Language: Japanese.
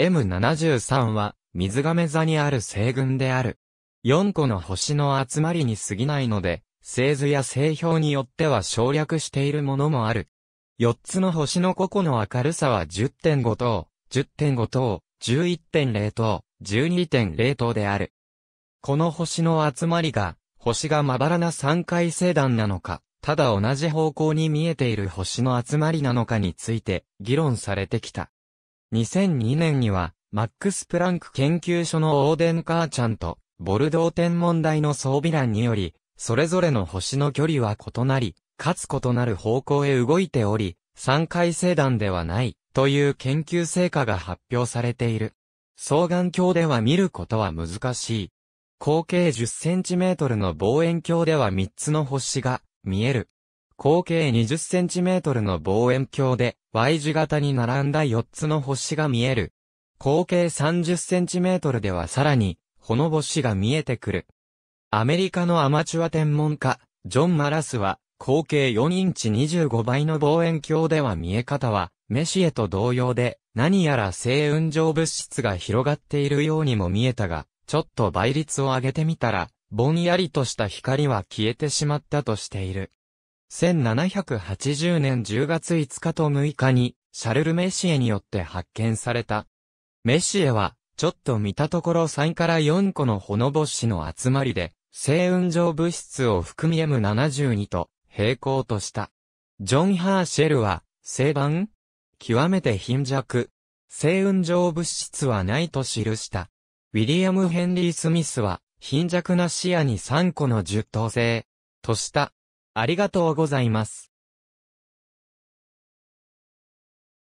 M73 は、水亀座にある星群である。4個の星の集まりに過ぎないので、星図や星表によっては省略しているものもある。4つの星の個々の明るさは10.5等、10.5等、11.0等、12.0等である。この星の集まりが、星がまばらな三回星団なのか、ただ同じ方向に見えている星の集まりなのかについて議論されてきた。2002年には、マックス・プランク研究所のオーデン・カーちゃんと、ボルドー天文台の装備欄により、それぞれの星の距離は異なり、かつ異なる方向へ動いており、三回星団ではない、という研究成果が発表されている。双眼鏡では見ることは難しい。口径1 0センチメートルの望遠鏡では3つの星が見える。口径 20cm の望遠鏡で Y 字型に並んだ4つの星が見える。口径 30cm ではさらに、ほの星が見えてくる。アメリカのアマチュア天文家、ジョン・マラスは、口径4インチ25倍の望遠鏡では見え方は、メシエと同様で、何やら星雲上物質が広がっているようにも見えたが、ちょっと倍率を上げてみたら、ぼんやりとした光は消えてしまったとしている。1780年10月5日と6日に、シャルル・メシエによって発見された。メシエは、ちょっと見たところ3から4個のほのぼしの集まりで、星雲上物質を含み M72 と並行とした。ジョン・ハーシェルは、星盤極めて貧弱。星雲上物質はないと記した。ウィリアム・ヘンリー・スミスは、貧弱な視野に3個の10等星とした。ありがとうございます。